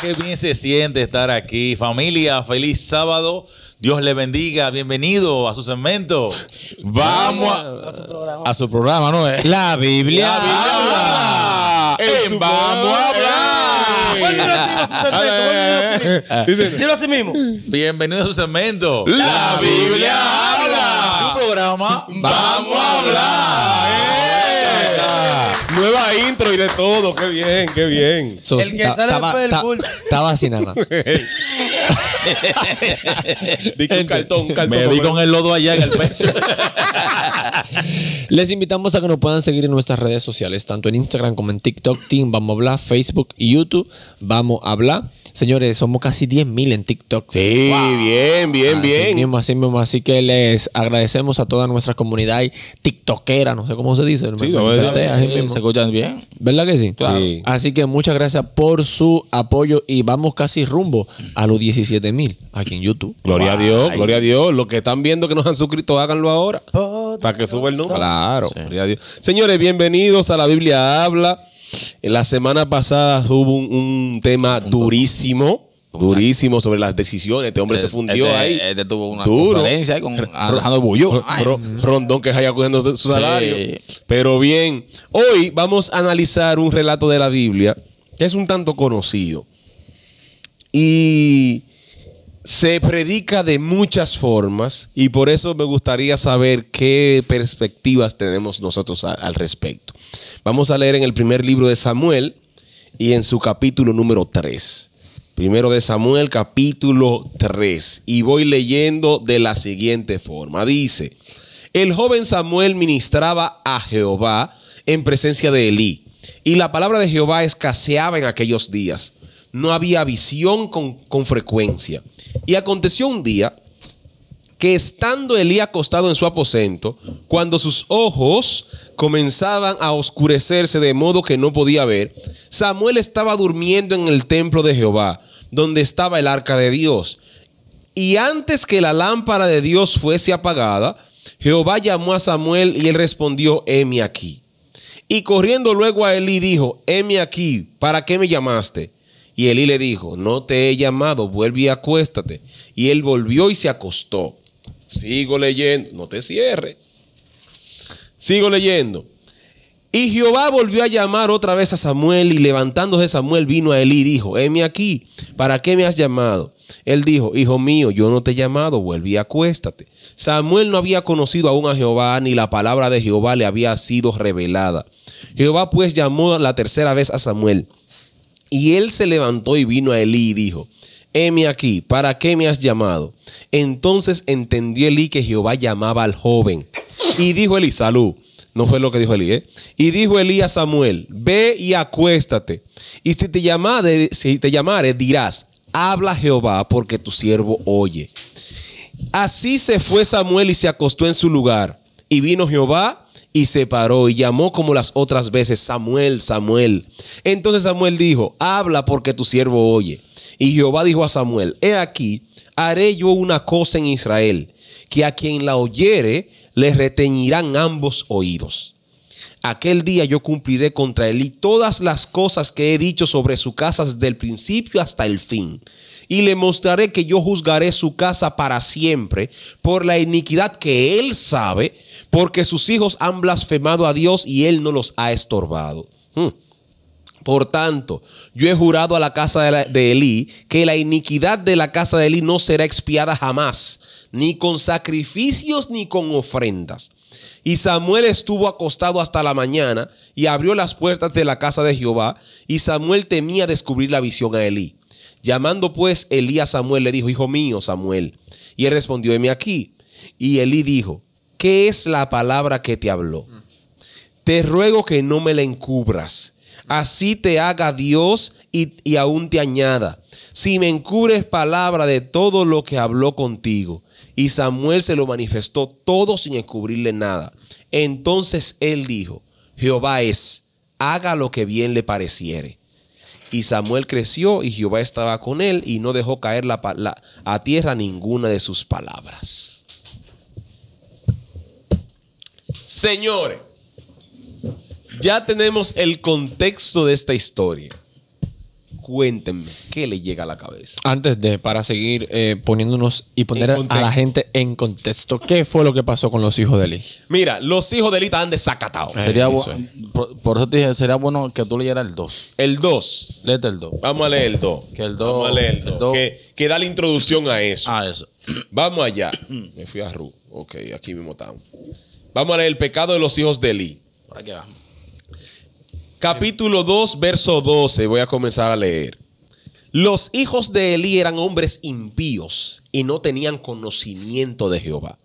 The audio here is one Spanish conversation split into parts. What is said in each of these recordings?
qué bien se siente estar aquí. Familia, feliz sábado. Dios le bendiga. Bienvenido a su segmento. Vamos a, su, programa. ¿no? La eh, Biblia, habla. Vamos a hablar. Dilo así mismo. Bienvenido a su segmento. La Biblia habla. Un programa. Vamos a hablar nueva intro y de todo. Qué bien, qué bien. el que sale del culto. Estaba sin nada. un cartón, cartón. Me vi con el lodo allá en el pecho. Les invitamos a que nos puedan seguir en nuestras redes sociales, tanto en Instagram como en TikTok, Team Vamos a Hablar, Facebook y YouTube, Vamos a Hablar. Señores, somos casi 10.000 en TikTok. Sí, bien, bien, así bien. Mismo, así mismo, así que les agradecemos a toda nuestra comunidad TikTokera, no sé cómo se dice. Sí, escuchan bien. ¿Verdad que sí? Así que muchas gracias por su apoyo y vamos casi rumbo a los 17 mil aquí en YouTube. Gloria a Dios, gloria a Dios. Los que están viendo que nos han suscrito, háganlo ahora. Para que suba el número. Claro, Señores, bienvenidos a La Biblia Habla. La semana pasada hubo un, tema durísimo. Durísimo sobre las decisiones. Este hombre se este fundió este ahí. Este tuvo una con Alejandro bullo. Rondón que haya cogiendo su salario. Pero bien, hoy vamos a analizar un relato de la Biblia que es un tanto conocido. Y se predica de muchas formas y por eso me gustaría saber qué perspectivas tenemos nosotros al respecto. Vamos a leer en el primer libro de Samuel y en su capítulo número 3. Primero de Samuel capítulo 3. Y voy leyendo de la siguiente forma. Dice, el joven Samuel ministraba a Jehová en presencia de Elí. Y la palabra de Jehová escaseaba en aquellos días. No había visión con, con frecuencia. Y aconteció un día que estando Elí acostado en su aposento, cuando sus ojos comenzaban a oscurecerse de modo que no podía ver, Samuel estaba durmiendo en el templo de Jehová, donde estaba el arca de Dios. Y antes que la lámpara de Dios fuese apagada, Jehová llamó a Samuel y él respondió, heme aquí. Y corriendo luego a y dijo, heme aquí, ¿para qué me llamaste? Y Elí le dijo, no te he llamado, vuelve y acuéstate. Y él volvió y se acostó. Sigo leyendo, no te cierre. Sigo leyendo. Y Jehová volvió a llamar otra vez a Samuel y levantándose Samuel vino a Elí y dijo, heme aquí, ¿para qué me has llamado? Él dijo, hijo mío, yo no te he llamado, vuelve y acuéstate. Samuel no había conocido aún a Jehová, ni la palabra de Jehová le había sido revelada. Jehová pues llamó la tercera vez a Samuel. Y él se levantó y vino a Elí y dijo, heme aquí, ¿para qué me has llamado? Entonces entendió Elí que Jehová llamaba al joven. Y dijo Elí, salud. No fue lo que dijo Elí. ¿eh? Y dijo Elías a Samuel, ve y acuéstate. Y si te, llamare, si te llamare, dirás, habla Jehová porque tu siervo oye. Así se fue Samuel y se acostó en su lugar. Y vino Jehová y se paró y llamó como las otras veces, Samuel, Samuel. Entonces Samuel dijo, habla porque tu siervo oye. Y Jehová dijo a Samuel, he aquí, haré yo una cosa en Israel, que a quien la oyere, le reteñirán ambos oídos. Aquel día yo cumpliré contra él y todas las cosas que he dicho sobre su casa desde el principio hasta el fin. Y le mostraré que yo juzgaré su casa para siempre por la iniquidad que él sabe, porque sus hijos han blasfemado a Dios y él no los ha estorbado. Hmm. Por tanto, yo he jurado a la casa de, Elí que la iniquidad de la casa de Elí no será expiada jamás, ni con sacrificios ni con ofrendas. Y Samuel estuvo acostado hasta la mañana y abrió las puertas de la casa de Jehová, y Samuel temía descubrir la visión a Elí. Llamando pues Elí a Samuel, le dijo, Hijo mío, Samuel. Y él respondió, mí aquí. Y Elí dijo, ¿qué es la palabra que te habló? Te ruego que no me la encubras así te haga Dios y, aún te añada. Si me encubres palabra de todo lo que habló contigo. Y Samuel se lo manifestó todo sin encubrirle nada. Entonces él dijo, Jehová es, haga lo que bien le pareciere. Y Samuel creció y Jehová estaba con él y no dejó caer la, a tierra ninguna de sus palabras. Señores, ya tenemos el contexto de esta historia. Cuéntenme, ¿qué le llega a la cabeza? Antes de, para seguir eh, poniéndonos y poner a la gente en contexto, ¿qué fue lo que pasó con los hijos de Lee? Mira, los hijos de Lee están desacatados. Eh, sería por, eso te dije, sería bueno que tú leyeras el 2. El 2. Léete el 2. Vamos a leer el 2. Que el 2. Que, da la introducción a eso. Ah, vamos allá. Me fui a Ru. Ok, aquí mismo estamos. Vamos a leer el pecado de los hijos de Eli. Ahora que vamos. Capítulo 2, verso 12. Voy a comenzar a leer. Los hijos de Elí eran hombres impíos y no tenían conocimiento de Jehová.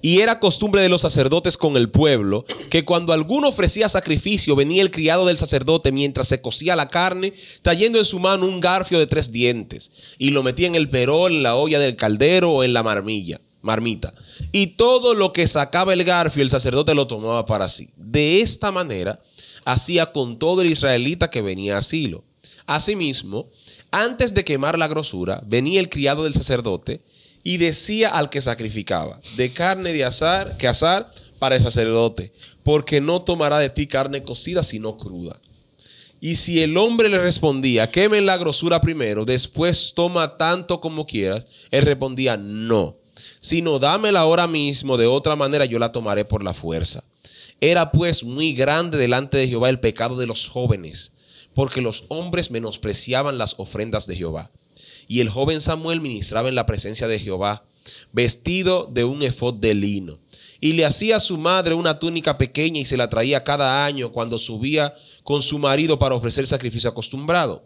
Y era costumbre de los sacerdotes con el pueblo que cuando alguno ofrecía sacrificio venía el criado del sacerdote mientras se cocía la carne, trayendo en su mano un garfio de tres dientes, y lo metía en el perol, en la olla del caldero o en la marmilla marmita. Y todo lo que sacaba el garfio, el sacerdote lo tomaba para sí. De esta manera, hacía con todo el israelita que venía a asilo. Asimismo, antes de quemar la grosura, venía el criado del sacerdote y decía al que sacrificaba, de carne de azar, que azar para el sacerdote, porque no tomará de ti carne cocida, sino cruda. Y si el hombre le respondía, quemen la grosura primero, después toma tanto como quieras, él respondía, no sino dámela ahora mismo, de otra manera yo la tomaré por la fuerza. Era pues muy grande delante de Jehová el pecado de los jóvenes, porque los hombres menospreciaban las ofrendas de Jehová. Y el joven Samuel ministraba en la presencia de Jehová, vestido de un efod de lino. Y le hacía a su madre una túnica pequeña y se la traía cada año cuando subía con su marido para ofrecer sacrificio acostumbrado.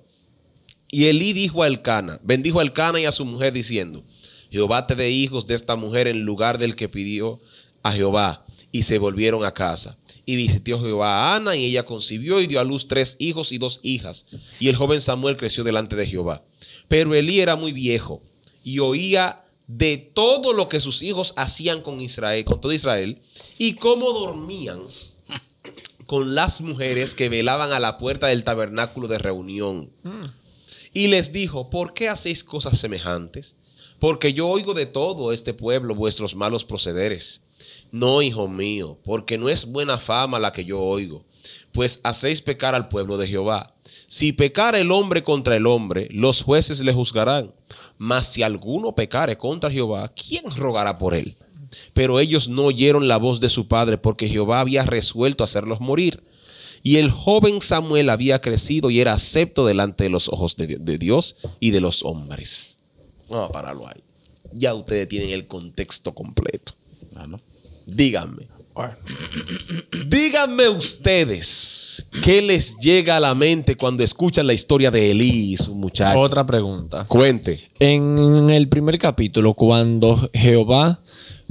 Y Elí dijo a Elcana, bendijo a Elcana y a su mujer diciendo, Jehová te dé hijos de esta mujer en lugar del que pidió a Jehová. Y se volvieron a casa. Y visitó Jehová a Ana y ella concibió y dio a luz tres hijos y dos hijas. Y el joven Samuel creció delante de Jehová. Pero Elí era muy viejo y oía de todo lo que sus hijos hacían con Israel, con todo Israel, y cómo dormían con las mujeres que velaban a la puerta del tabernáculo de reunión. Mm. Y les dijo, ¿por qué hacéis cosas semejantes? porque yo oigo de todo este pueblo vuestros malos procederes. No, hijo mío, porque no es buena fama la que yo oigo, pues hacéis pecar al pueblo de Jehová. Si pecare el hombre contra el hombre, los jueces le juzgarán. Mas si alguno pecare contra Jehová, ¿quién rogará por él? Pero ellos no oyeron la voz de su padre, porque Jehová había resuelto hacerlos morir. Y el joven Samuel había crecido y era acepto delante de los ojos de, de Dios y de los hombres. Vamos a pararlo ahí. Ya ustedes tienen el contexto completo. Ah, Díganme. Díganme ustedes qué les llega a la mente cuando escuchan la historia de Elí y su muchacho. Otra pregunta. Cuente. En el primer capítulo, cuando Jehová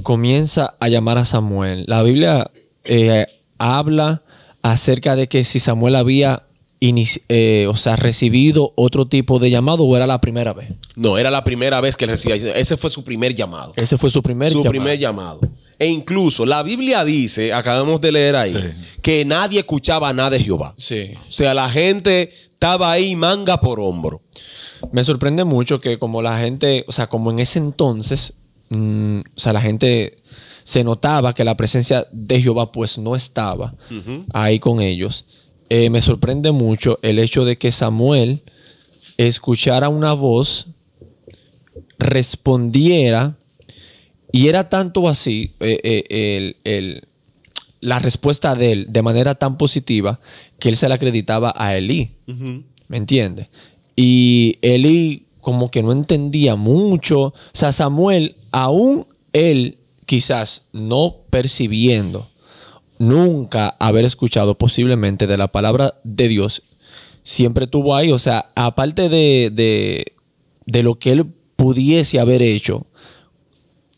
comienza a llamar a Samuel, la Biblia eh, habla acerca de que si Samuel había eh, o sea, recibido otro tipo de llamado o era la primera vez? No, era la primera vez que recibía. Ese fue su primer llamado. Ese fue su primer su primer llamado. E incluso la Biblia dice, acabamos de leer ahí, que nadie escuchaba nada de Jehová. Sí. O sea, la gente estaba ahí manga por hombro. Me sorprende mucho que como la gente, o sea, como en ese entonces, mm, o sea, la gente se notaba que la presencia de Jehová pues no estaba ahí con ellos. Eh, me sorprende mucho el hecho de que Samuel escuchara una voz, respondiera, y era tanto así eh, eh, el, la respuesta de él de manera tan positiva que él se la acreditaba a Elí. ¿Me entiendes? Y Eli como que no entendía mucho. O sea, Samuel, aún él quizás no percibiendo nunca haber escuchado posiblemente de la palabra de Dios, siempre tuvo ahí. O sea, aparte de, de, lo que él pudiese haber hecho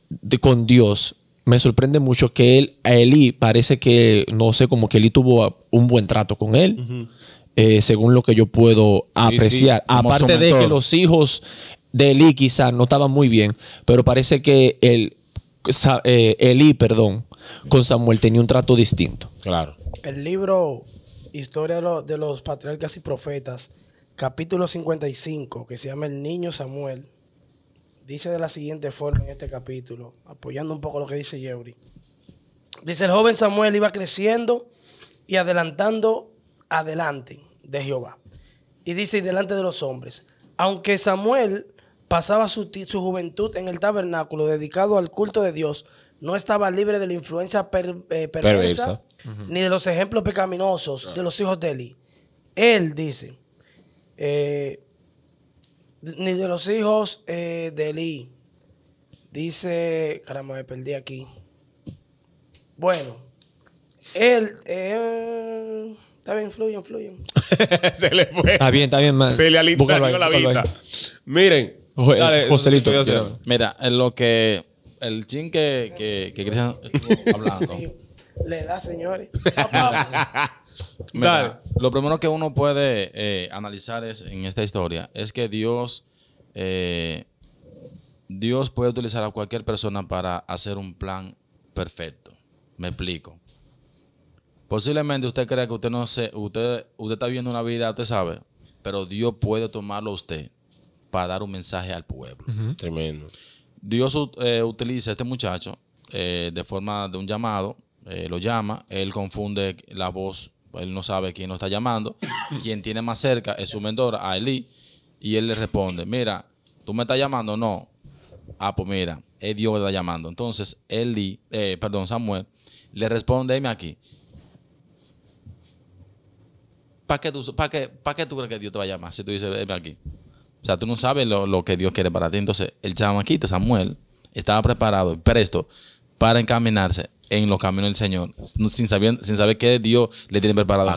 de, con Dios, me sorprende mucho que él, a Eli parece que, no sé, como que Eli tuvo un buen trato con él. Eh, según lo que yo puedo apreciar. aparte de que los hijos de Eli quizás no estaban muy bien, pero parece que él... Eh, Elí, perdón, con Samuel tenía un trato distinto. Claro. El libro Historia de, los Patriarcas y Profetas, capítulo 55, que se llama El Niño Samuel, dice de la siguiente forma en este capítulo, apoyando un poco lo que dice Yeuri. Dice, el joven Samuel iba creciendo y adelantando adelante de Jehová. Y dice, y delante de los hombres. Aunque Samuel pasaba su, su, juventud en el tabernáculo dedicado al culto de Dios, no estaba libre de la influencia eh, perversa, ni de los ejemplos pecaminosos de los hijos de Eli. Él dice, eh, ni de los hijos eh, de Eli. Dice, caramba, me perdí aquí. Bueno, él... Está bien, fluyen, fluyen. se le fue. Está bien, está bien. Se le la vista. Miren, eh, mira, lo que el chin que, que, que Cristian hablando. Le da, señores. lo primero que uno puede eh, analizar es en esta historia es que Dios, eh, Dios puede utilizar a cualquier persona para hacer un plan perfecto. Me explico. Posiblemente usted cree que usted no se, usted, usted está viendo una vida, usted sabe, pero Dios puede tomarlo a usted para dar un mensaje al pueblo. Tremendo. Dios eh, utiliza a este muchacho eh, de forma de un llamado, eh, lo llama, él confunde la voz, él no sabe quién lo está llamando, quien tiene más cerca es su mentor, a Eli, y él le responde, mira, ¿tú me estás llamando? No. Ah, pues mira, es Dios que está llamando. Entonces, Eli, perdón, Samuel, le responde, dime aquí, ¿para qué, tú, pa qué, pa qué tú crees que Dios te va a llamar si tú dices, dime aquí? O sea, tú no sabes lo, que Dios quiere para ti. Entonces, el chamaquito Samuel estaba preparado y presto para encaminarse en los caminos del Señor, sin saber, sin saber qué Dios le tiene preparado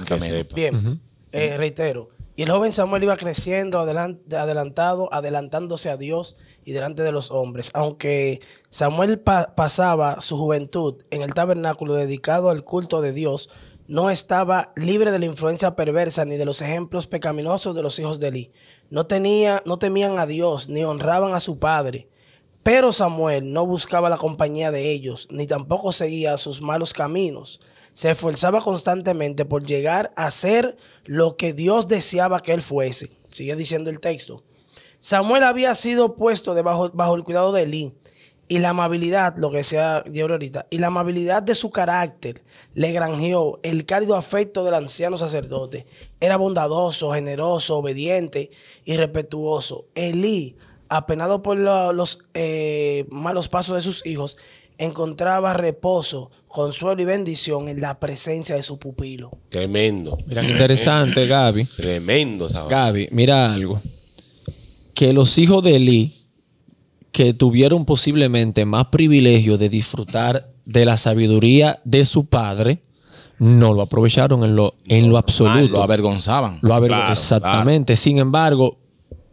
Bien, eh, reitero. Y el joven Samuel iba creciendo, adelantado, adelantándose a Dios y delante de los hombres. Aunque Samuel pasaba su juventud en el tabernáculo dedicado al culto de Dios, no estaba libre de la influencia perversa ni de los ejemplos pecaminosos de los hijos de Eli. No, tenía, no temían a Dios ni honraban a su padre. Pero Samuel no buscaba la compañía de ellos, ni tampoco seguía sus malos caminos. Se esforzaba constantemente por llegar a ser lo que Dios deseaba que él fuese. Sigue diciendo el texto. Samuel había sido puesto debajo, bajo el cuidado de Eli y la amabilidad, lo que decía Diego ahorita, y la amabilidad de su carácter le granjeó el cálido afecto del anciano sacerdote. Era bondadoso, generoso, obediente y respetuoso. Elí, apenado por los eh, malos pasos de sus hijos, encontraba reposo, consuelo y bendición en la presencia de su pupilo. Tremendo. Mira qué interesante, Gaby. Tremendo, Gaby, mira algo. Que los hijos de Elí que tuvieron posiblemente más privilegio de disfrutar de la sabiduría de su padre, no lo aprovecharon en lo, en lo absoluto. lo avergonzaban. Lo Exactamente. Sin embargo,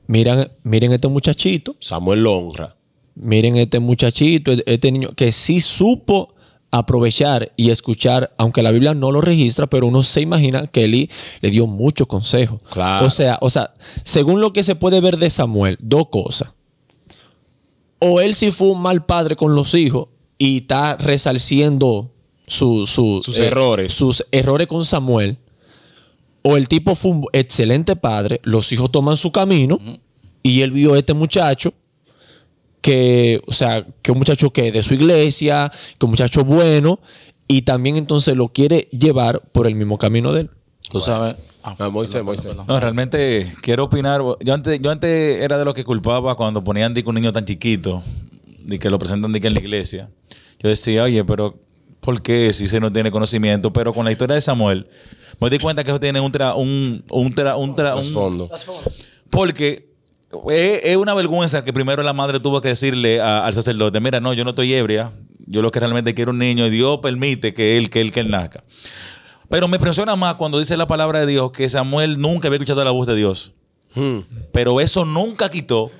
miren, miren este muchachito. Samuel lo honra. Miren este muchachito, e-, este niño que sí supo aprovechar y escuchar, aunque la Biblia no lo registra, pero uno se imagina que Eli le dio muchos consejos. O sea, o sea, según lo que se puede ver de Samuel, dos cosas o él sí fue un mal padre con los hijos y está resalciendo sus eh, errores. Sus errores con Samuel. O el tipo fue un excelente padre, los hijos toman su camino y él vio a este muchacho que, o sea, que un muchacho que de su iglesia, que un muchacho bueno y también entonces lo quiere llevar por el mismo camino de él. Tú sabes. Ah, no, realmente quiero opinar. Yo antes, yo antes era de los que culpaba cuando ponían un niño tan chiquito y que lo presentan que en la iglesia. Yo decía, oye, pero ¿por qué si se no tiene conocimiento? Pero con la historia de Samuel, me di cuenta que eso tiene un un, un, un, Porque eh, es, una vergüenza que primero la madre tuvo que decirle al sacerdote, mira, no, yo no estoy ebria, yo lo que realmente quiero es un niño y Dios permite que él, que él, que él nazca. Pero me impresiona más cuando dice la palabra de Dios que Samuel nunca había escuchado la voz de Dios. Hmm. Pero eso nunca quitó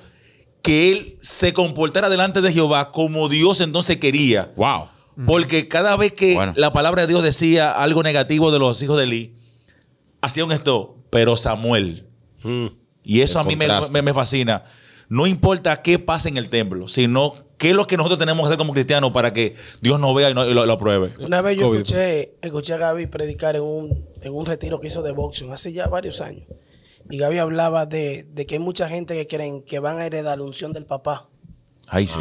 que él se comportara delante de Jehová como Dios entonces quería. Wow. Porque cada vez que la palabra de Dios decía algo negativo de los hijos de Eli, hacían esto, pero Samuel. Hmm. Y eso a mí me, me, me, fascina. No importa qué pase en el templo, sino ¿Qué es lo que nosotros tenemos que hacer como cristianos para que Dios nos vea y, lo, apruebe? Una vez yo escuché, escuché a Gaby predicar en un, retiro que hizo de boxing hace ya varios años. Y Gaby hablaba de, que hay mucha gente que creen que van a heredar la unción del papá. Ay, sí.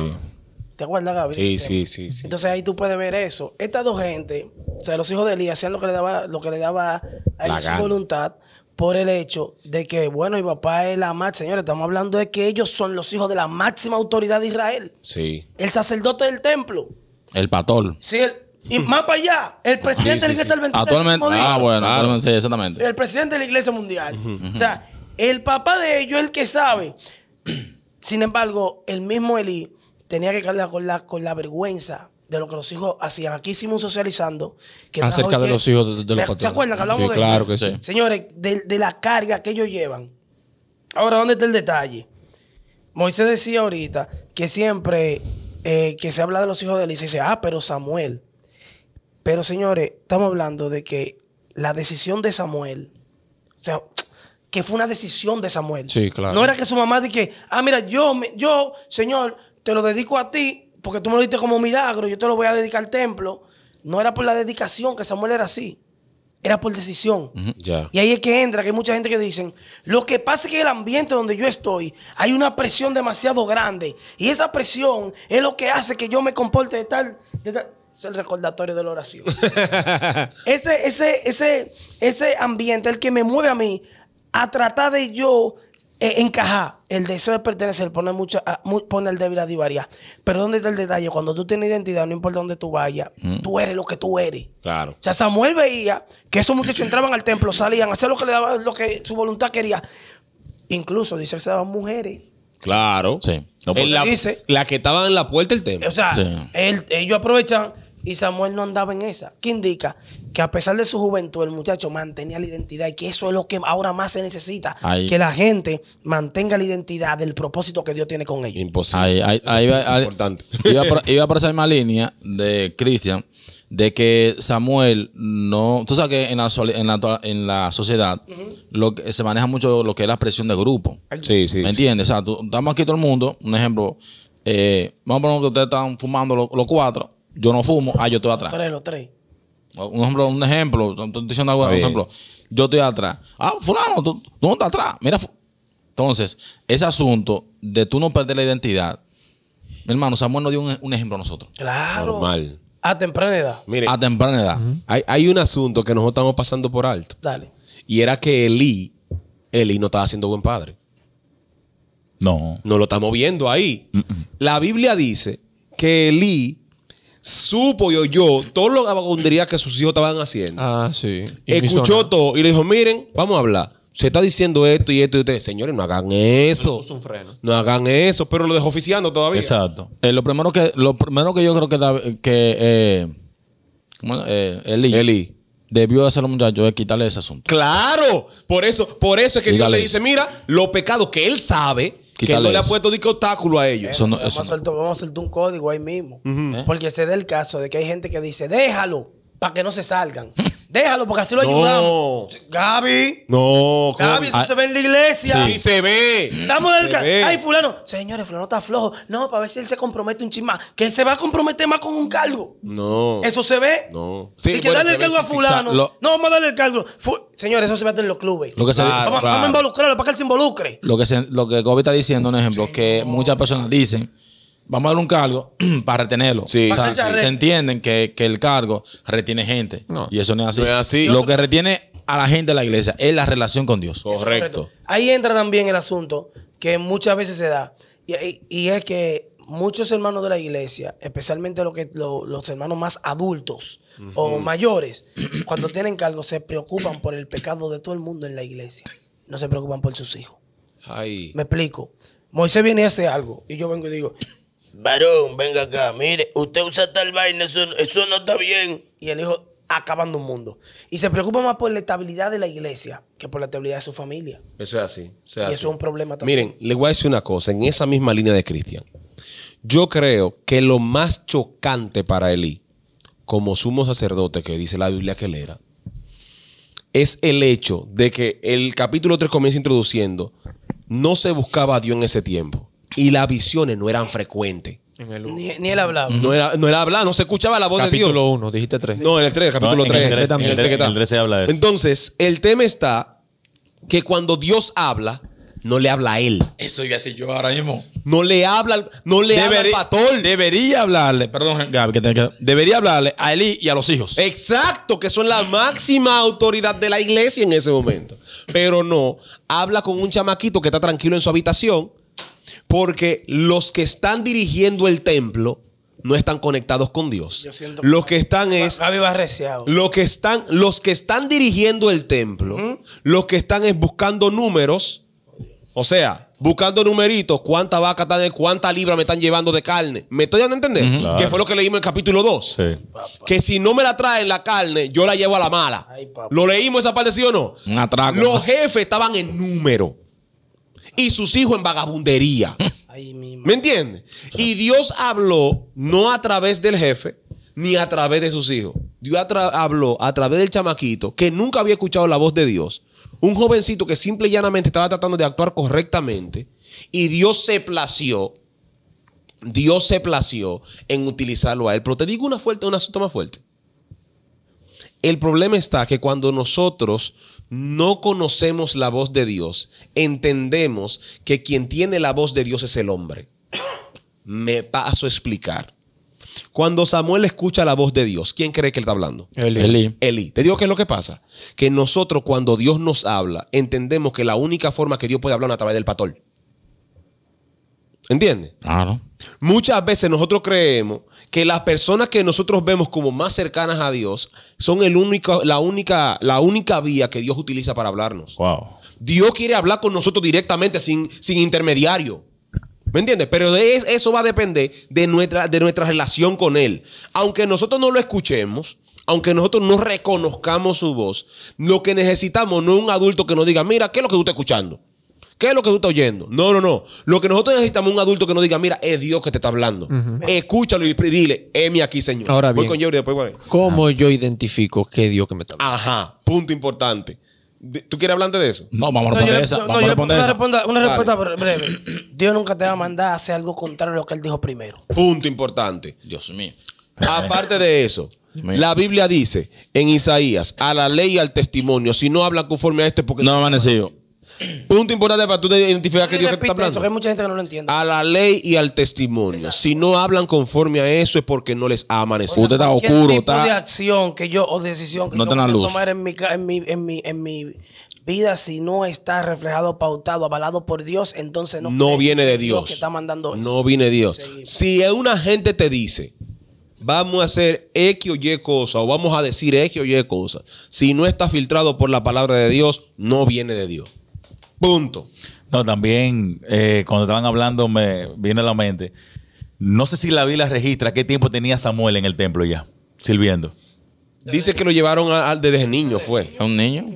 ¿Te acuerdas, Gaby? Sí, sí, sí, sí. Entonces ahí tú puedes ver eso. Estas dos gente, o sea, los hijos de Elías hacían lo que le daba, lo que le daba a ellos su voluntad por el hecho de que, bueno, mi papá es la más... Señores, estamos hablando de que ellos son los hijos de la máxima autoridad de Israel. Sí. El sacerdote del templo. El patol. Sí, el, y más para allá, el presidente de la iglesia Actualmente, ah, bueno, sí, exactamente. El presidente de la iglesia mundial. O sea, el papá de ellos, el que sabe. Sin embargo, el mismo Eli tenía que cargar con la, con la vergüenza de lo que los hijos hacían. Aquí hicimos socializando. Que Acerca de los hijos de, los ¿Se acuerdan que hablamos sí, claro que sí. Señores, de, la carga que ellos llevan. Ahora, ¿dónde está el detalle? Moisés decía ahorita que siempre eh, que se habla de los hijos de Elisa, dice, ah, pero Samuel. Pero señores, estamos hablando de que la decisión de Samuel, o sea, que fue una decisión de Samuel. Sí, claro. No era que su mamá dije, ah, mira, yo, yo, señor, te lo dedico a ti porque tú me lo diste como milagro, yo te lo voy a dedicar al templo. No era por la dedicación, que Samuel era así. Era por decisión. Y ahí es que entra, que hay mucha gente que dicen, lo que pasa es que en el ambiente donde yo estoy hay una presión demasiado grande. Y esa presión es lo que hace que yo me comporte de tal... Es el recordatorio de la oración. ese, ese, ese, ese ambiente, el que me mueve a mí, a tratar de yo eh, encaja El deseo de pertenecer pone, mucho, pone el débil a divaria. Pero ¿dónde está el detalle? Cuando tú tienes identidad, no importa dónde tú vayas, mm. tú eres lo que tú eres. Claro. O sea, Samuel veía que esos muchachos entraban al templo, salían, hacían lo que le daban lo que su voluntad quería. Incluso dice que se daban mujeres. Claro. Sí. No, la, dice, que estaban en la puerta del templo. O sea, ellos aprovechan y Samuel no andaba en esa. Que indica que a pesar de su juventud, el muchacho mantenía la identidad y que eso es lo que ahora más se necesita. Que la gente mantenga la identidad del propósito que Dios tiene con ellos. Imposible. Ahí, ahí, Importante. Iba, por, iba por esa misma línea de Cristian de que Samuel no. Tú sabes que en la, sociedad lo que, se maneja mucho lo que es la presión de grupo. Sí, sí. ¿Me entiendes? O sea, tú, estamos aquí todo el mundo. Un ejemplo, eh, vamos a poner que ustedes están fumando los cuatro yo no fumo, ah, yo estoy atrás. Tres, los tres. Un ejemplo, un ejemplo, ejemplo. Yo estoy atrás. Ah, fulano, tú, no estás atrás. Mira, entonces, ese asunto de tú no perder la identidad, hermano, Samuel nos dio un, ejemplo a nosotros. Claro. Normal. A temprana edad. Mire, a temprana edad. hay, un asunto que nosotros estamos pasando por alto. Dale. Y era que Eli, Eli no estaba siendo buen padre. No. No lo estamos viendo ahí. La Biblia dice que Eli supo yo, yo, todo los vagabundería que sus hijos estaban haciendo. Ah, sí. Escuchó todo y le dijo, miren, vamos a hablar. Se está diciendo esto y esto señores, no hagan eso. freno. No hagan eso, pero lo dejó oficiando todavía. Exacto. Eh, lo, primero que, lo primero que yo creo que, que eh, eh, Eli, debió hacer los muchachos es quitarle ese asunto. Claro, por eso, por eso es que Dios le dice, mira, los pecados que él sabe, que no le ha puesto ni obstáculo a ellos. Eso vamos, A soltar, un código ahí mismo. ¿Eh? Porque se da el caso de que hay gente que dice, déjalo para que no se salgan. Déjalo, porque así lo no. ayudamos. Gaby. No, Gaby, eso se ve en la iglesia. Sí, se ve. Estamos el caldo, Ay, fulano. Señores, fulano está flojo. No, para ver si él se compromete un chisma. más. Que él se va a comprometer más con un cargo. No. Eso se ve. No. Sí, y que darle el cargo a fulano. No, vamos a darle el cargo. Señores, eso se mete en los clubes. Lo que se... claro, vamos, a involucrarlo para que él se involucre. Lo que, se, lo que Gaby está diciendo, un ejemplo, que muchas personas dicen vamos a dar un cargo para retenerlo. Sí. Se entienden que, el cargo retiene gente. Y eso no es así. Lo que retiene a la gente de la iglesia es la relación con Dios. Correcto. Ahí entra también el asunto que muchas veces se da. Y, es que muchos hermanos de la iglesia, especialmente los hermanos más adultos o mayores, cuando tienen cargo, se preocupan por el pecado de todo el mundo en la iglesia. No se preocupan por sus hijos. Ay. Me explico. Moisés viene y hace algo. Y yo vengo y digo, varón, venga acá, mire, usted usa tal vaina, eso, no está bien. Y el hijo acabando un mundo. Y se preocupa más por la estabilidad de la iglesia que por la estabilidad de su familia. Eso es así. Eso es, y eso es un problema también. Miren, le voy a decir una cosa, en esa misma línea de Cristian. Yo creo que lo más chocante para Eli como sumo sacerdote que dice la Biblia que él era, es el hecho de que el capítulo 3 comienza introduciendo, no se buscaba a Dios en ese tiempo y las visiones no eran frecuentes. ni, ni, él hablaba. No era, no era hablar, no se escuchaba la voz de Dios. Capítulo 1, dijiste 3. No, en el 3, capítulo 3. En el 3, se habla de eso. Entonces, el tema está que cuando Dios habla, no le habla a él. Eso a decir yo ahora mismo. No le habla, no le al pastor. Debería hablarle, perdón, Gabi. que, te, que debería hablarle a él y a los hijos. Exacto, que son la máxima autoridad de la iglesia en ese momento. Pero no, habla con un chamaquito que está tranquilo en su habitación porque los que están dirigiendo el templo no están conectados con Dios. Los que están es Los que están los que están dirigiendo el templo, los que están es buscando números, o sea, buscando numeritos, cuánta vaca están, cuánta libra me están llevando de carne. ¿Me estoy dando a entender? Que fue lo que leímos en el capítulo 2. Que si no me la traen la carne, yo la llevo a la mala. ¿Lo leímos esa parte sí o no? Los jefes estaban en número y sus hijos en vagabundería. ¿Me entiendes? Y Dios habló no a través del jefe ni a través de sus hijos. Dios habló a través del chamaquito que nunca había escuchado la voz de Dios. Un jovencito que simple y llanamente estaba tratando de actuar correctamente y Dios se plació. Dios se plació en utilizarlo a él. Pero te digo una fuerte, un asunto más fuerte. El problema está que cuando nosotros no conocemos la voz de Dios, entendemos que quien tiene la voz de Dios es el hombre. Me paso a explicar. Cuando Samuel escucha la voz de Dios, ¿quién cree que él está hablando? Elí. Elí. Te digo qué es lo que pasa. Que nosotros cuando Dios nos habla, entendemos que la única forma que Dios puede hablar es a través del pastor. ¿Entiendes? Claro. Muchas veces nosotros creemos que las personas que nosotros vemos como más cercanas a Dios son el único, la, única, la única vía que Dios utiliza para hablarnos. Wow. Dios quiere hablar con nosotros directamente, sin, sin intermediario. ¿Me entiendes? Pero eso va a depender de nuestra, de nuestra relación con Él. Aunque nosotros no lo escuchemos, aunque nosotros no reconozcamos su voz, lo que necesitamos no es un adulto que nos diga, mira, ¿qué es lo que tú estás escuchando? ¿Qué es lo que tú estás oyendo? No, no, no. Lo que nosotros necesitamos es un adulto que nos diga, mira, es Dios que te está hablando. Escúchalo y dile, mi aquí, Señor. Ahora bien, voy con Jerry, después ¿Cómo yo identifico qué Dios que me está hablando? Ajá, punto importante. ¿Tú quieres hablar de eso? No, vamos a responder eso. vamos a responder una, una respuesta breve. Dios nunca te va a mandar a hacer algo contrario a lo que él dijo primero. Punto importante. Dios mío. Aparte de eso, la Biblia dice en Isaías, a la ley y al testimonio, si no hablan conforme a este, porque... No amanecido. Punto importante para tú identificar que Dios te está hablando. A la ley y al testimonio. Si no hablan conforme a eso es porque no les aman. Usted está oscuro, tipo de acción que yo o decisión que yo tomar en mi, vida si no está reflejado, pautado, avalado por Dios, entonces no, viene de Dios. No viene de Dios. Si una gente te dice, vamos a hacer X o Y cosa o vamos a decir X o Y cosa, si no está filtrado por la palabra de Dios, no viene de Dios. Punto. No, también eh, cuando estaban hablando me viene a la mente. No sé si la Biblia registra qué tiempo tenía Samuel en el templo ya, sirviendo. Dice que lo llevaron desde niño, fue. ¿A un niño?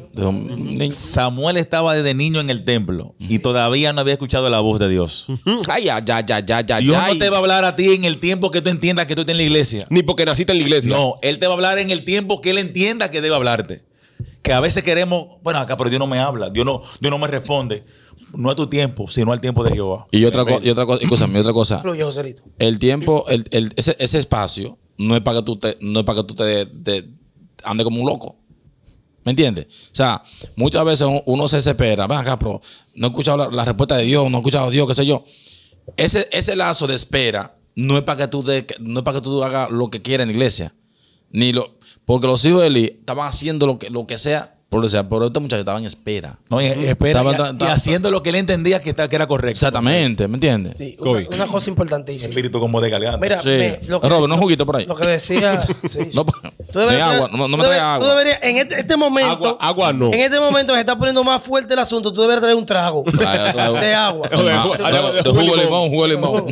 Samuel estaba desde niño en el templo y todavía no había escuchado la voz de Dios. ay, ya, ya, ya, ya, ya. Dios no te va a hablar a ti en el tiempo que tú entiendas que tú estás en la iglesia. Ni porque naciste en la iglesia. No, Él te va a hablar en el tiempo que Él entienda que debe hablarte que a veces queremos, bueno, acá, pero Dios no me habla, Dios no, no me responde. No es tu tiempo, sino el tiempo de Jehová. Y otra, y otra cosa, otra cosa. El tiempo, ese, espacio no es para que tú te, no es para que tú te, andes como un loco. ¿Me entiendes? O sea, muchas veces uno se desespera, ven acá, pero no he escuchado la, respuesta de Dios, no he escuchado a Dios, qué sé yo. Ese, ese lazo de espera no es para que tú no es para que tú hagas lo que quieras en la iglesia. Ni lo, porque los hijos de Eli estaban haciendo lo que, lo que sea por, o sea, por otro muchacho estaba en espera. No, y, haciendo lo que él entendía que, que era correcto. Exactamente, ¿me entiendes? Sí, una, cosa importantísima. Espíritu como de garganta. Mira, sí. lo que, no juguito por ahí. Lo que decía. sí. No, pues, tú deberías, agua, no, me traes agua. Tú deberías, en este, este momento. Agua, agua, no. En este momento se está poniendo más fuerte el asunto. Tú deberías traer un trago de agua. De jugo limón, jugo limón.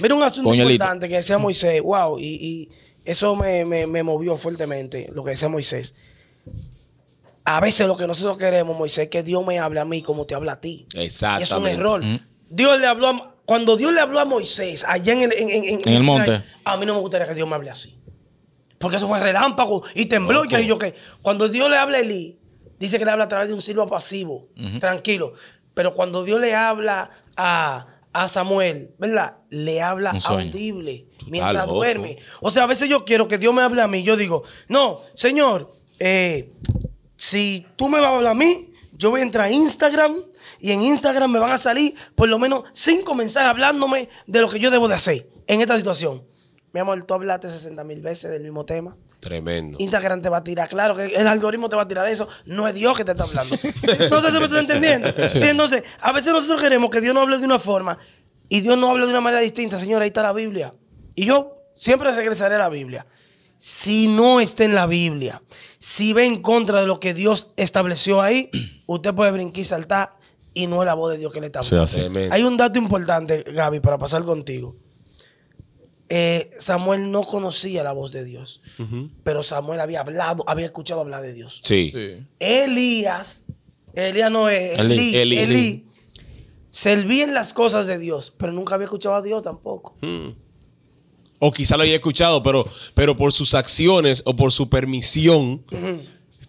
Mira un asunto importante que decía Moisés. Wow, y eso me, me, me, movió fuertemente, lo que decía Moisés. A veces lo que nosotros queremos, Moisés, es que Dios me hable a mí como te habla a ti. Exacto. Es un error. Mm. Dios le habló cuando Dios le habló a Moisés allá en el, monte. A mí no me gustaría que Dios me hable así. Porque eso fue relámpago y tembló y yo que cuando Dios le habla a Eli, dice que le habla a través de un silbo pasivo, tranquilo. Pero cuando Dios le habla a, a Samuel, ¿verdad? Le habla audible mientras duerme. O sea, a veces yo quiero que Dios me hable a mí. Yo digo, no, Señor, eh, si tú me vas a hablar a mí, yo voy a entrar a Instagram y en Instagram me van a salir por lo menos cinco mensajes hablándome de lo que yo debo de hacer en esta situación. Mi amor, tú hablaste 60 mil veces del mismo tema. Tremendo. Instagram te va a tirar. Claro que el algoritmo te va a tirar de eso. No es Dios que te está hablando. no sé si me estoy entendiendo. entonces, a veces nosotros queremos que Dios no hable de una forma y Dios no hable de una manera distinta. Señor, ahí está la Biblia. Y yo siempre regresaré a la Biblia. Si no está en la Biblia, si ve en contra de lo que Dios estableció ahí, usted puede brincar y saltar y no es la voz de Dios que le está hablando. Hay un dato importante, Gaby, para pasar contigo. Eh, Samuel no conocía la voz de Dios, pero Samuel había hablado, había escuchado hablar de Dios. Sí. Elías, Elías no es, Elí, Elí, Elí, servía en las cosas de Dios, pero nunca había escuchado a Dios tampoco. Hmm o quizá lo haya escuchado, pero, pero por sus acciones o por su permisión,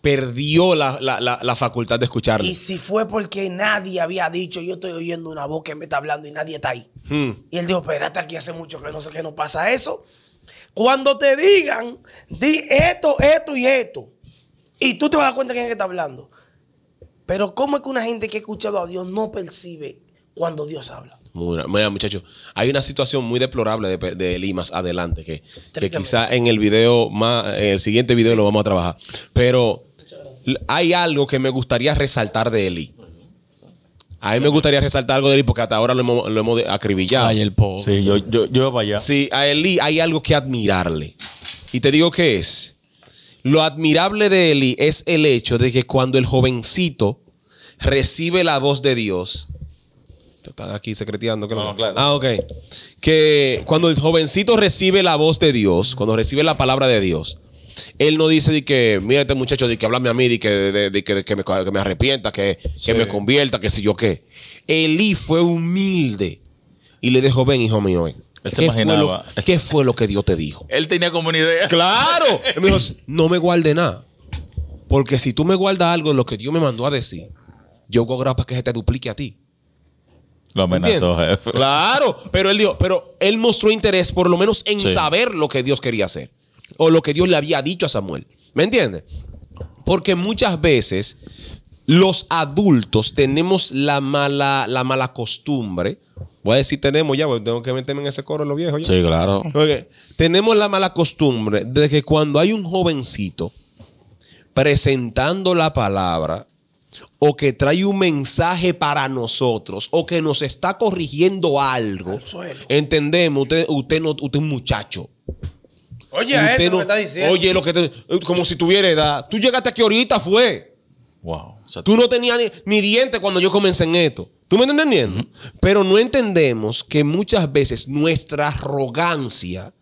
perdió la, facultad de escucharlo. Y si fue porque nadie había dicho, yo estoy oyendo una voz que me está hablando y nadie está ahí. Hmm. Y él dijo, hasta aquí hace mucho que no sé qué nos pasa eso. Cuando te digan, di esto, esto y esto. Y tú te vas a dar cuenta de quién es que está hablando. Pero ¿cómo es que una gente que ha escuchado a Dios no percibe cuando Dios habla? Muy, mira, muchachos, hay una situación muy deplorable de, Eli más adelante que, que quizá en el video más, el siguiente video lo vamos a trabajar. Pero hay algo que me gustaría resaltar de Eli. A mí me gustaría resaltar algo de Eli porque hasta ahora lo hemos, acribillado. Ay, el Sí, yo, yo, yo para allá. Sí, a Eli hay algo que admirarle. Y te digo que es. Lo admirable de Eli es el hecho de que cuando el jovencito recibe la voz de Dios, están aquí secreteando. Que no, Ah, ok. Que cuando el jovencito recibe la voz de Dios, cuando recibe la palabra de Dios, él no dice de que, mira este muchacho, de que hablame a mí, de que, me, arrepienta, que, me convierta, que si yo qué. Elí fue humilde y le dijo, ven, hijo mío, Él ¿Qué Fue lo, ¿Qué fue lo que Dios te dijo? Él tenía como una idea. ¡Claro! Él me dijo, no me guarde nada. Porque si tú me guardas algo en lo que Dios me mandó a decir, yo hago para que se te duplique a ti. Lo amenazó, jefe. Claro, pero él dijo, pero él mostró interés por lo menos en saber lo que Dios quería hacer o lo que Dios le había dicho a Samuel. ¿Me entiendes? Porque muchas veces los adultos tenemos la mala, la mala costumbre. Voy a decir tenemos ya, porque tengo que meterme en ese coro los viejos. Sí, claro. Tenemos la mala costumbre de que cuando hay un jovencito presentando la palabra, o que trae un mensaje para nosotros o que nos está corrigiendo algo, entendemos, usted, usted usted es un muchacho. Oye, esto está diciendo. Oye, lo que eh, como si tuviera edad. Tú llegaste aquí ahorita, fue. Wow. tú no tenías ni, dientes cuando yo comencé en esto. ¿Tú me estás entendiendo? Pero no entendemos que muchas veces nuestra arrogancia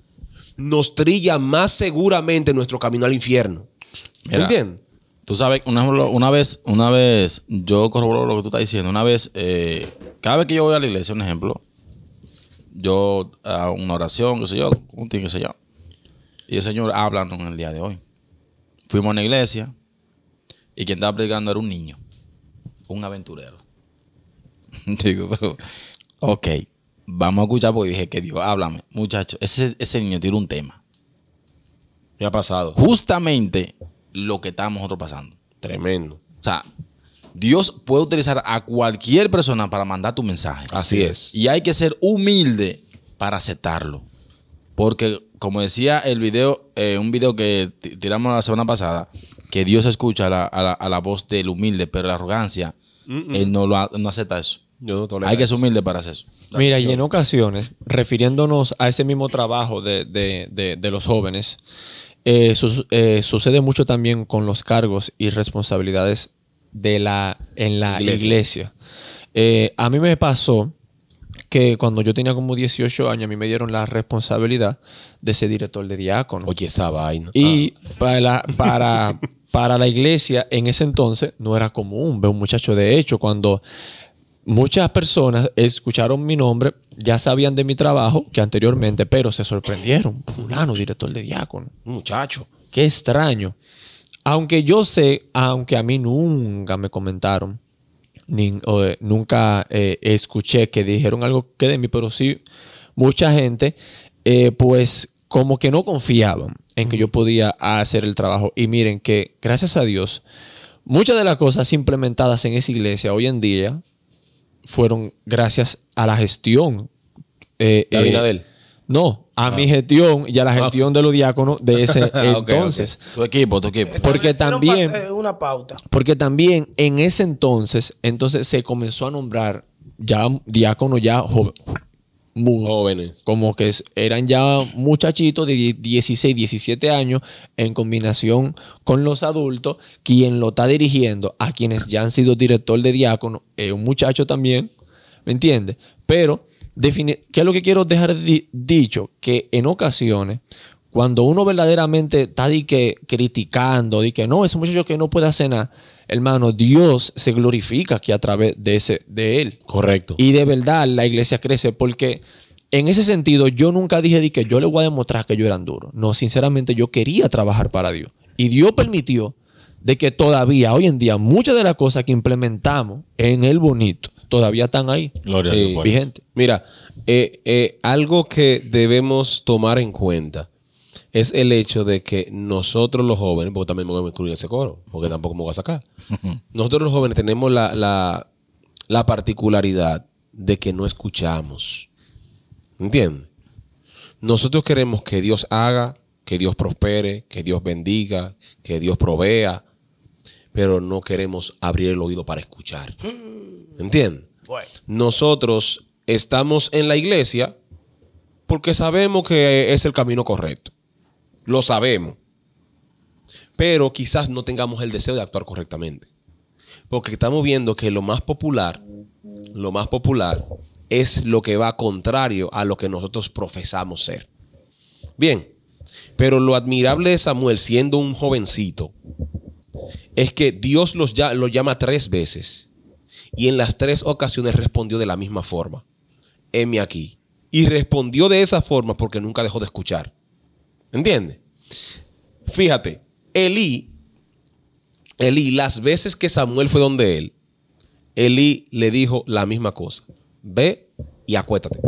nos trilla más seguramente nuestro camino al infierno. ¿Me entiendes? Tú sabes, una, vez, una vez, yo corroboro lo que tú estás diciendo. Una vez, eh, cada vez que yo voy a la iglesia, un ejemplo, yo hago una oración, qué sé yo, un tío, qué sé yo. Y el Señor habla en el día de hoy. Fuimos a la iglesia y quien estaba predicando era un niño, un aventurero. Digo, pero, ok, vamos a escuchar porque dije que Dios, háblame. Muchacho, ese, ese niño tiene un tema. ¿Qué ha pasado? Justamente lo que estamos nosotros pasando. Tremendo. O sea, Dios puede utilizar a cualquier persona para mandar tu mensaje. Así es. Y hay que ser humilde para aceptarlo. Porque, como decía el video, eh, un video que tiramos la semana pasada, que Dios escucha a la, voz del humilde, pero la arrogancia, Él no, lo, acepta eso. Yo no hay que ser humilde para hacer eso. Mira, y en ocasiones, refiriéndonos a ese mismo trabajo de, de, de los jóvenes, eh, eh, sucede mucho también con los cargos y responsabilidades de la, en la iglesia. Eh, a mí me pasó que cuando yo tenía como 18 años, a mí me dieron la responsabilidad de ser director de diácono. Oye, esa vaina. Y ah. para, para, para la iglesia en ese entonces no era común ver un muchacho. De hecho, cuando Muchas personas escucharon mi nombre, ya sabían de mi trabajo que anteriormente, pero se sorprendieron. Fulano, director de Diácono. Muchacho. Qué extraño. Aunque yo sé, aunque a mí nunca me comentaron, ni, eh, nunca eh, escuché que dijeron algo que de mí, pero sí mucha gente, eh, pues como que no confiaban en que yo podía hacer el trabajo. Y miren que, gracias a Dios, muchas de las cosas implementadas en esa iglesia hoy en día fueron gracias a la gestión. Eh, eh ¿De no, a mi ah. gestión y a la ah, gestión de los diáconos de ese ah, entonces. Tu equipo, tu equipo. Porque también. Una pauta. Porque también en ese entonces, entonces se comenzó a nombrar ya diácono ya muy jóvenes. Como que eran ya muchachitos de 16, 17 años en combinación con los adultos, quien lo está dirigiendo, a quienes ya han sido director de diácono, es un muchacho también, ¿me entiendes? Pero, ¿qué es lo que quiero dejar dicho? Que en ocasiones cuando uno verdaderamente está que, criticando, de que no, ese muchacho que no puede hacer nada, hermano, Dios se glorifica aquí a través de, ese, de él. Correcto. Y de verdad la iglesia crece porque en ese sentido yo nunca dije que yo le voy a demostrar que yo era duro. No, sinceramente yo quería trabajar para Dios. Y Dios permitió de que todavía hoy en día muchas de las cosas que implementamos en el bonito todavía están ahí eh, vigente. Mira, eh, eh, algo que debemos tomar en cuenta es el hecho de que nosotros los jóvenes, porque también me voy a incluir en ese coro, porque tampoco me voy a sacar. Nosotros los jóvenes tenemos la, particularidad de que no escuchamos. ¿Entiendes? Nosotros queremos que Dios haga, que Dios prospere, que Dios bendiga, que Dios provea, pero no queremos abrir el oído para escuchar. Hmm. ¿Entiendes? Nosotros estamos en la iglesia porque sabemos que es el camino correcto. Lo sabemos. Pero quizás no tengamos el deseo de actuar correctamente. Porque estamos viendo que lo más popular, lo más popular es lo que va contrario a lo que nosotros profesamos ser. Bien, pero lo admirable de Samuel siendo un jovencito es que Dios los ya, lo llama tres veces y en las tres ocasiones respondió de la misma forma. Heme aquí. Y respondió de esa forma porque nunca dejó de escuchar. ¿Entiendes? Fíjate, Elí, Elí, las veces que Samuel fue donde él, Elí le dijo la misma cosa. Ve y acuéstate.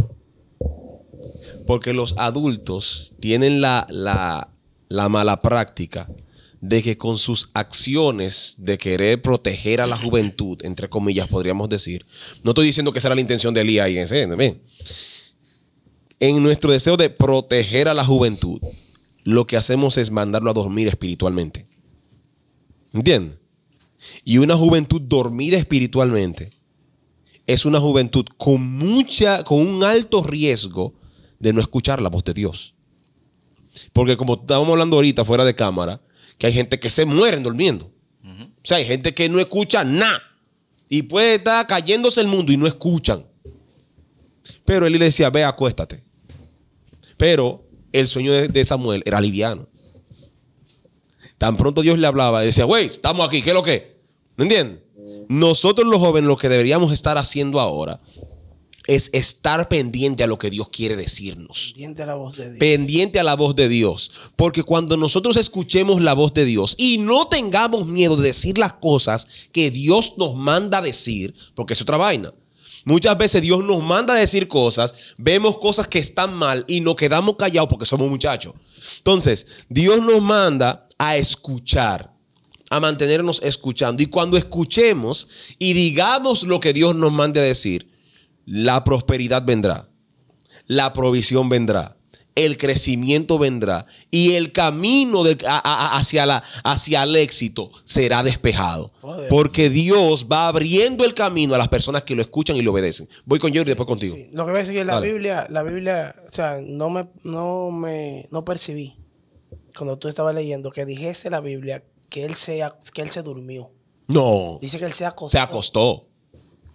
Porque los adultos tienen la, mala práctica de que con sus acciones de querer proteger a la juventud, entre comillas, podríamos decir, no estoy diciendo que esa era la intención de ahí ¿eh? en ese, en nuestro deseo de proteger a la juventud, lo que hacemos es mandarlo a dormir espiritualmente. ¿Entiendes? Y una juventud dormida espiritualmente es una juventud con mucha, con un alto riesgo de no escuchar la voz de Dios. Porque como estábamos hablando ahorita fuera de cámara, que hay gente que se mueren durmiendo. O sea, hay gente que no escucha nada. Y puede estar cayéndose el mundo y no escuchan. Pero él le decía, ve, acuéstate. Pero el sueño de, Samuel era liviano. Tan pronto Dios le hablaba y decía, güey, estamos aquí, ¿qué es lo que? ¿No entienden? Nosotros los jóvenes lo que deberíamos estar haciendo ahora es estar pendiente a lo que Dios quiere decirnos. Pendiente a la voz de Dios. Pendiente a la voz de Dios. Porque cuando nosotros escuchemos la voz de Dios y no tengamos miedo de decir las cosas que Dios nos manda decir, porque es otra vaina. Muchas veces Dios nos manda a decir cosas, vemos cosas que están mal y nos quedamos callados porque somos muchachos. Entonces, Dios nos manda a escuchar, a mantenernos escuchando. Y cuando escuchemos y digamos lo que Dios nos manda a decir, la prosperidad vendrá, la provisión vendrá, el crecimiento vendrá y el camino hacia, la, hacia el éxito será despejado. Porque Dios va abriendo el camino a las personas que lo escuchan y lo obedecen. Voy con yo y después contigo. Lo que voy a decir es que la Biblia, la Biblia, o sea, no me, me percibí cuando tú estabas leyendo que dijese la Biblia que él, sea, que él se durmió. No. Dice que él se acostó. Se acostó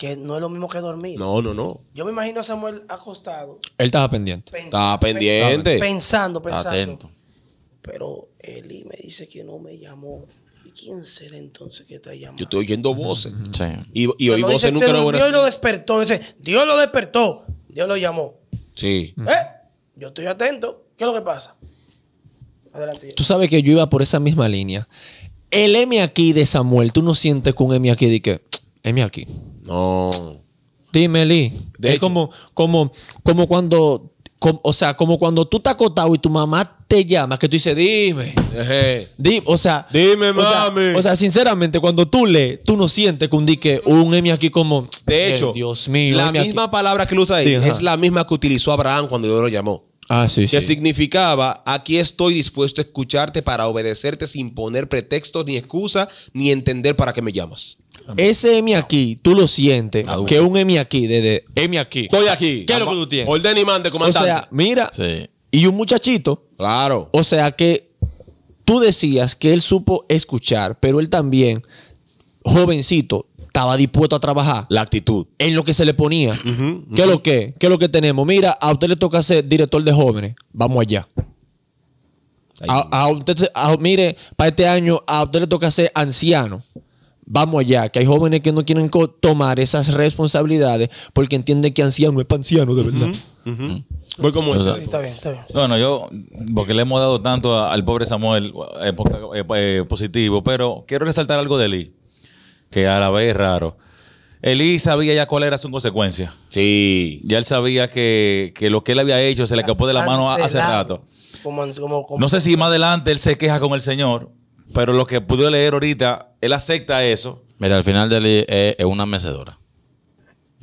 que no es lo mismo que dormir. No, no, no. Yo me imagino a Samuel acostado. Él estaba pendiente. estaba pendiente. Pensando, pensando. Atento. Pero Eli me dice que no me llamó. ¿Y quién será entonces que te llamando? Yo estoy oyendo voces. Sí. Y, y oí voces nunca lo voy Dios lo despertó. Dice, Dios lo despertó. Dios lo llamó. Sí. ¿Eh? Yo estoy atento. ¿Qué es lo que pasa? Adelante. Tú sabes que yo iba por esa misma línea. El M aquí de Samuel, tú no sientes con M aquí de que M aquí. Dime, Lee. es como, como, como cuando, o sea, como cuando tú estás acotado y tu mamá te llama, que tú dices, dime. o sea. Dime, mami. o sea, sinceramente, cuando tú lees, tú no sientes que un dique, un M aquí como. De eh, hecho, La misma palabra que usa ahí es la misma que utilizó Abraham cuando Dios lo llamó. Ah, sí, que significaba, aquí estoy dispuesto a escucharte para obedecerte sin poner pretextos, ni excusa ni entender para qué me llamas. Ese M aquí, tú lo sientes. Que Que un M aquí, desde M aquí. Estoy aquí. ¿Qué es lo que tú tienes? Orden y mande, O sea, mira. Y un muchachito. Claro. O sea que tú decías que él supo escuchar, pero él también, jovencito, estaba dispuesto a trabajar. La actitud. En lo que se le ponía. ¿Qué es lo que? ¿Qué es lo que tenemos? Mira, a usted le toca ser director de jóvenes. Vamos allá. A, usted, mire, para este año a usted le toca ser anciano. Vamos allá, que hay jóvenes que no quieren tomar esas responsabilidades porque entienden que anciano es para anciano, de verdad. Voy como pues, eso. Está bien, está bien. Bueno, yo, porque le hemos dado tanto al pobre Samuel eh, eh, eh, positivo, pero quiero resaltar algo de Eli, que a la vez es raro. Eli sabía ya cuál era su consecuencia. Sí. Ya él sabía que, lo que él había hecho se le escapó de la mano hace rato. no sé si más adelante él se queja con el Señor pero lo que pudo leer ahorita, él acepta eso. Mira, al final de él eh, es, una mecedora.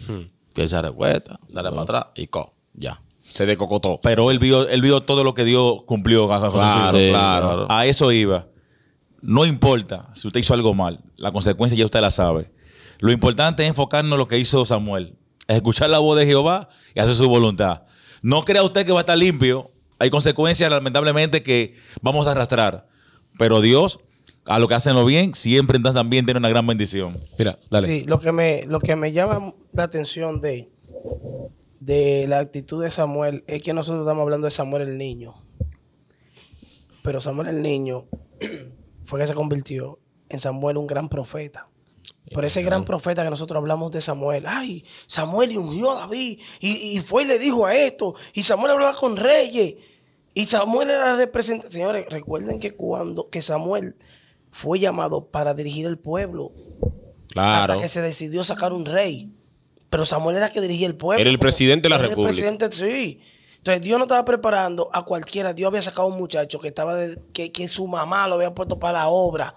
Hmm. Que se recuesta, dale para atrás y co, ya. Se decocotó. Pero él vio, vio todo lo que Dios cumplió. Claro, claro. A eso iba. No importa si usted hizo algo mal, la consecuencia ya usted la sabe. Lo importante es enfocarnos en lo que hizo Samuel. Escuchar la voz de Jehová y hacer su voluntad. No crea usted que va a estar limpio. Hay consecuencias, lamentablemente, que vamos a arrastrar. Pero Dios, a lo que hacen lo bien, siempre también tiene una gran bendición. Mira, dale. Sí, lo que me, lo que me llama la atención de, de la actitud de Samuel es que nosotros estamos hablando de Samuel el niño. Pero Samuel el niño fue que se convirtió en Samuel un gran profeta. Por ese gran profeta que nosotros hablamos de Samuel. Ay, Samuel y ungió a David y, y, fue y le dijo a esto. Y Samuel hablaba con reyes. Y Samuel era representante. Señores, recuerden que cuando que Samuel fue llamado para dirigir el pueblo, claro. hasta que se decidió sacar un rey. Pero Samuel era que dirigía el pueblo. Era el presidente de la era República. El presidente, sí. Entonces Dios no estaba preparando a cualquiera. Dios había sacado a un muchacho que estaba que, su mamá lo había puesto para la obra.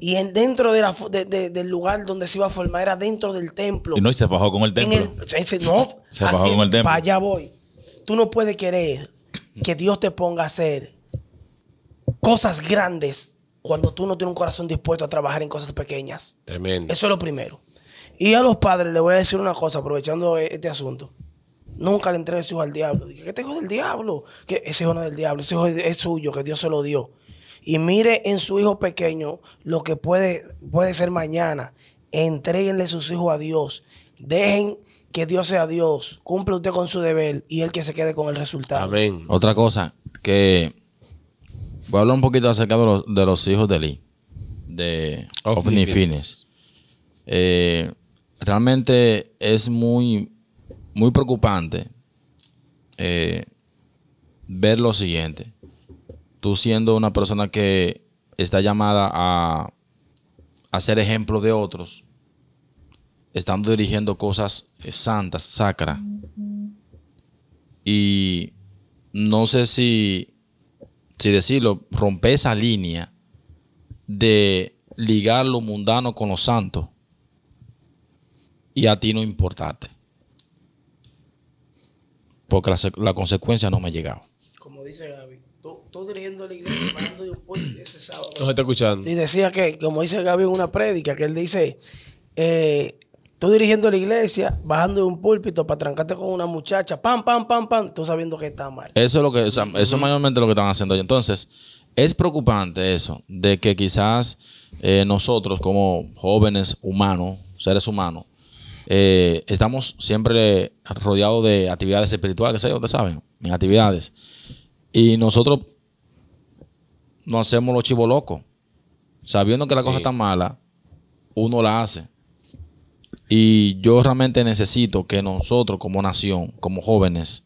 Y en, dentro del lugar donde se iba a formar era dentro del templo. Y no, se bajó con el templo. no, se bajó con el templo. Para allá voy. Tú no puedes querer que Dios te ponga a hacer cosas grandes cuando tú no tienes un corazón dispuesto a trabajar en cosas pequeñas. Tremendo. Eso es lo primero. Y a los padres les voy a decir una cosa, aprovechando e-, este asunto. Nunca le entregues su hijo al diablo. Dije, ¿qué te hijo del diablo? Que ese hijo no es del diablo, ese hijo es suyo, que Dios se lo dio. Y mire en su hijo pequeño lo que puede, puede ser mañana. Entréguenle sus hijos a Dios. Dejen que Dios sea Dios, cumple usted con su deber y el que se quede con el resultado. Amén. Otra cosa, que voy a hablar un poquito acerca de los, hijos de Lee, de Ofni Fines. Eh, realmente es muy, muy preocupante eh, ver lo siguiente. Tú siendo una persona que está llamada a, a ser ejemplo de otros, están dirigiendo cosas eh, santas, sacras. Y no sé si, si decirlo, romper esa línea de ligar lo mundano con lo santo y a ti no importarte. Porque la, consecuencia no me ha llegado. Como dice Gaby, tú, dirigiendo la iglesia hablando de un puente ese sábado. No se está escuchando. Y decía que, como dice Gaby en una prédica, que él dice, eh, Tú dirigiendo la iglesia, bajando de un púlpito para trancarte con una muchacha, pam, pam, pam, pam, tú sabiendo que está mal. Eso es lo que, eso mayormente lo que están haciendo ellos. Entonces, es preocupante eso, de que quizás eh, nosotros como jóvenes humanos, seres humanos, eh, estamos siempre rodeados de actividades espirituales, que sé ustedes saben, Mis actividades. Y nosotros no hacemos los chivos locos. Sabiendo que la cosa está mala, uno la hace. Y yo realmente necesito que nosotros como nación, como jóvenes,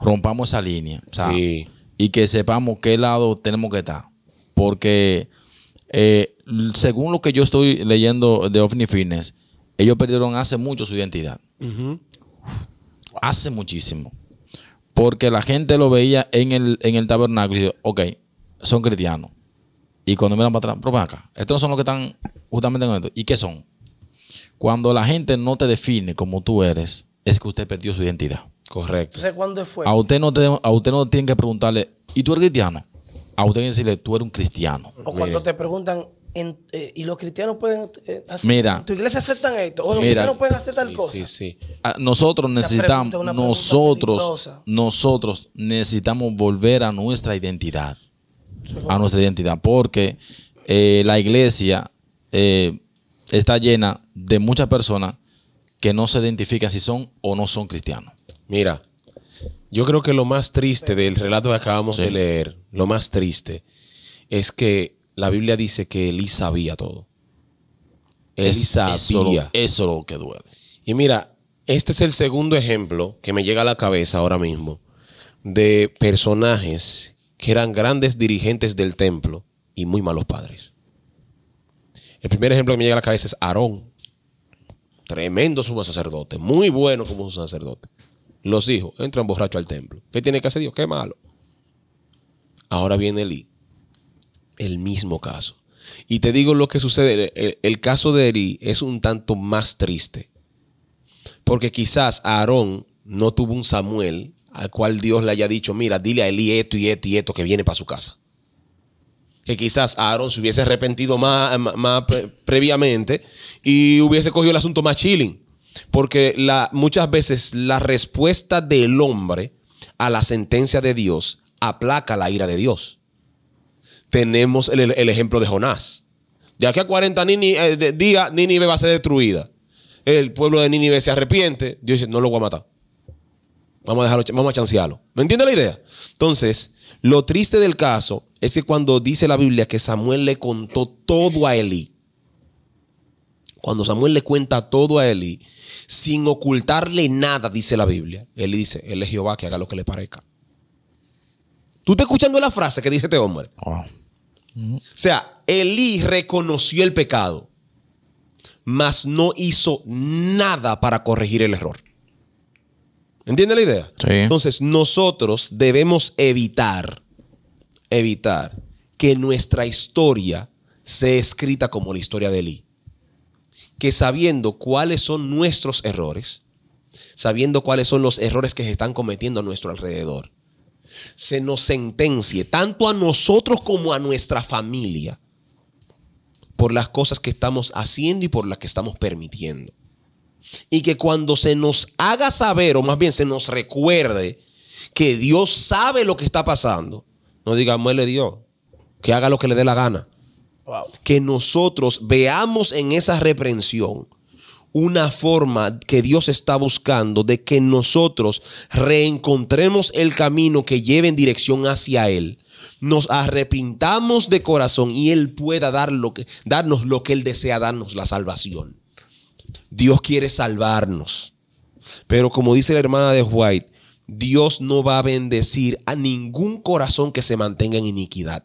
rompamos esa línea. Y que sepamos qué lado tenemos que estar. Porque eh, según lo que yo estoy leyendo de OVNI Fitness, ellos perdieron hace mucho su identidad. Hace muchísimo. Porque la gente lo veía en el, en el tabernáculo y dijo, ok, son cristianos. Y cuando miran para atrás, pero acá, estos no son los que están justamente en esto. ¿Y qué son? Cuando la gente no te define como tú eres, es que usted perdió su identidad. Correcto. Entonces, ¿cuándo fue? A usted no, tiene que preguntarle, ¿y tú eres cristiano? A usted tiene que decirle, tú eres un cristiano. O cuando te preguntan, eh, y los cristianos pueden eh, hacer, tu iglesia acepta esto o los cristianos pueden hacer tal cosa sí, sí. Ah, nosotros necesitamos nosotros nosotros necesitamos volver a nuestra identidad a nuestra identidad porque eh, la iglesia está llena de muchas personas que no se identifican si son o no son cristianos. Mira, yo creo que lo más triste del relato que acabamos de leer, lo más triste, es que la Biblia dice que Elí sabía todo. Elí sabía. Eso es eso lo que duele. Y mira, este es el segundo ejemplo que me llega a la cabeza ahora mismo de personajes que eran grandes dirigentes del templo y muy malos padres. El primer ejemplo que me llega a la cabeza es Aarón. Tremendo sumo sacerdote, muy bueno como un sacerdote. Los hijos entran borrachos al templo. ¿Qué tiene que hacer Dios? Qué malo. Ahora viene Elí. El mismo caso. Y te digo lo que sucede. El, caso de Elí es un tanto más triste. Porque quizás Aarón no tuvo un Samuel al cual Dios le haya dicho, mira, dile a Eli esto y esto y esto que viene para su casa que quizás Aaron se hubiese arrepentido más, previamente y hubiese cogido el asunto más chilling. Porque muchas veces la respuesta del hombre a la sentencia de Dios aplaca la ira de Dios. Tenemos el, ejemplo de Jonás. De aquí a 40 eh, días, Nínive va a ser destruida. El pueblo de Nínive se arrepiente. Dios dice, no lo voy a matar. Vamos a dejarlo, vamos a chancearlo. ¿Me entiende la idea? Entonces, lo triste del caso es que cuando dice la Biblia que Samuel le contó todo a Eli, cuando Samuel le cuenta todo a Eli, sin ocultarle nada, dice la Biblia, Eli dice, él es Jehová, que haga lo que le parezca. ¿Tú estás escuchando la frase que dice este hombre? O sea, Elí reconoció el pecado, mas no hizo nada para corregir el error. ¿Entiende la idea? Entonces, nosotros debemos evitar, evitar que nuestra historia sea escrita como la historia de Lee. Que sabiendo cuáles son nuestros errores, sabiendo cuáles son los errores que se están cometiendo a nuestro alrededor, se nos sentencie tanto a nosotros como a nuestra familia por las cosas que estamos haciendo y por las que estamos permitiendo y que cuando se nos haga saber, o más bien se nos recuerde, que Dios sabe lo que está pasando, no digamos muele Dios, que haga lo que le dé la gana. Que nosotros veamos en esa reprensión una forma que Dios está buscando de que nosotros reencontremos el camino que lleve en dirección hacia Él. Nos arrepintamos de corazón y Él pueda dar lo que, darnos lo que Él desea, darnos la salvación. Dios quiere salvarnos. Pero como dice la hermana de White, Dios no va a bendecir a ningún corazón que se mantenga en iniquidad.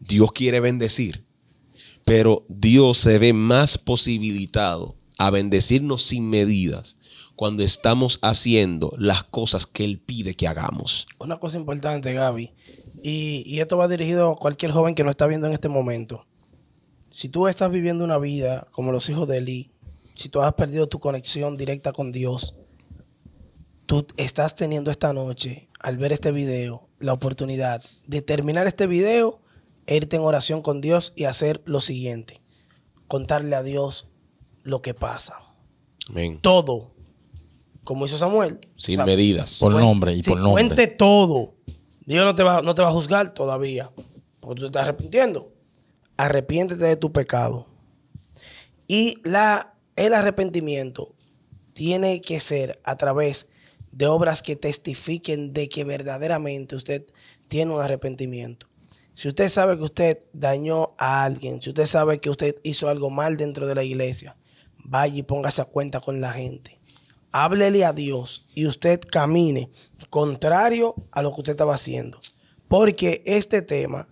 Dios quiere bendecir, pero Dios se ve más posibilitado a bendecirnos sin medidas cuando estamos haciendo las cosas que Él pide que hagamos. Una cosa importante, Gaby, y, esto va dirigido a cualquier joven que nos está viendo en este momento si tú estás viviendo una vida como los hijos de Eli, si tú has perdido tu conexión directa con Dios, tú estás teniendo esta noche, al ver este video, la oportunidad de terminar este video e irte en oración con Dios y hacer lo siguiente. Contarle a Dios lo que pasa. Todo. Como hizo Samuel. Sin medidas. Por nombre y por nombre. Cuente todo. Dios no te, va, no te va a juzgar todavía. Porque tú te estás arrepintiendo arrepiéntete de tu pecado. Y la, el arrepentimiento tiene que ser a través de obras que testifiquen de que verdaderamente usted tiene un arrepentimiento. Si usted sabe que usted dañó a alguien, si usted sabe que usted hizo algo mal dentro de la iglesia, vaya y póngase a cuenta con la gente. Háblele a Dios y usted camine contrario a lo que usted estaba haciendo. Porque este tema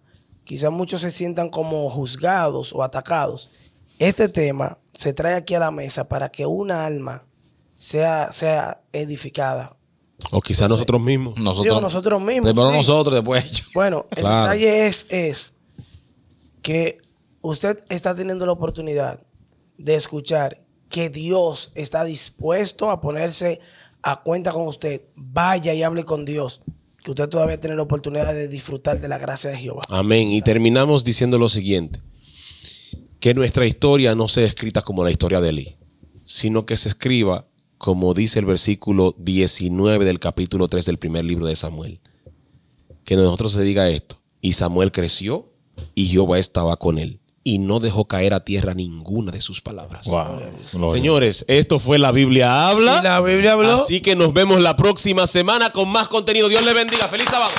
quizás muchos se sientan como juzgados o atacados. Este tema se trae aquí a la mesa para que una alma sea, sea edificada. O quizás nosotros mismos. Nosotros, nosotros mismos. Primero nosotros, después Bueno, el detalle es, es que usted está teniendo la oportunidad de escuchar que Dios está dispuesto a ponerse a cuenta con usted. Vaya y hable con Dios que usted todavía tiene la oportunidad de disfrutar de la gracia de Jehová. Amén. Y terminamos diciendo lo siguiente, que nuestra historia no sea escrita como la historia de Eli, sino que se escriba como dice el versículo 19 del capítulo 3 del primer libro de Samuel. Que nosotros se diga esto. Y Samuel creció y Jehová estaba con él y no dejó caer a tierra ninguna de sus palabras. Señores, esto fue La Biblia Habla. la Biblia habló? Así que nos vemos la próxima semana con más contenido. Dios les bendiga. Feliz sábado.